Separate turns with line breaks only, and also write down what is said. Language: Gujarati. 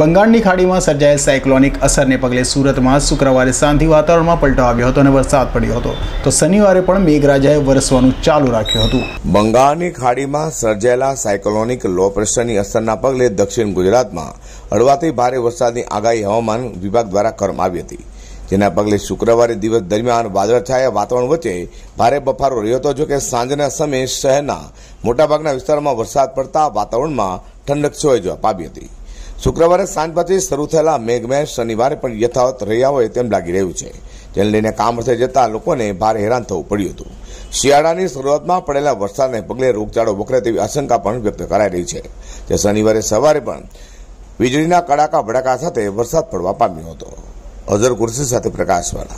બંગાળની ખાડીમાં સર્જાયેલ સાયક્લોનિક અસરને પગલે સુરતમાં શુક્રવારે સાંધી વાતાવરણમાં પલટો આવ્યો
હતો અને વરસાદ પડ્યો હતો તો શનિવારે પણ મેઘરાજાએ વરસવાનું ચાલુ રાખ્યું હતું બંગાળની ખાડીમાં સર્જાયેલા સાયક્લોનિક લો પ્રેશરની અસરના પગલે દક્ષિણ ગુજરાતમાં હળવાથી ભારે વરસાદની આગાહી હવામાન વિભાગ દ્વારા કરવામાં આવી હતી જેના પગલે શુક્રવારે દિવસ દરમિયાન વાદળછાયા વાતાવરણ વચ્ચે ભારે બફારો રહ્યો હતો જો કે સાંજના સમયે શહેરના મોટાભાગના વિસ્તારોમાં વરસાદ પડતા વાતાવરણમાં ઠંડક છવાઈ જવા પામી હતી શુક્રવારે સાંજ પછી શરૂ થયેલા મેઘમહેર શનિવારે પણ યથાવત રહ્યા હોય તેમ લાગી રહ્યું છે જેને લઈને કામ અર્થે જતા લોકોને ભારે હેરાન થવું પડ્યું હતું શિયાળાની શરૂઆતમાં પડેલા વરસાદને પગલે રોગચાળો વકરે તેવી આશંકા પણ વ્યક્ત કરાઈ રહી છે જે શનિવારે સવારે પણ વીજળીના કડાકા ભડાકા સાથે વરસાદ પડવા પામ્યો હતો અઝર કુર્સી સાથે પ્રકાશવાળા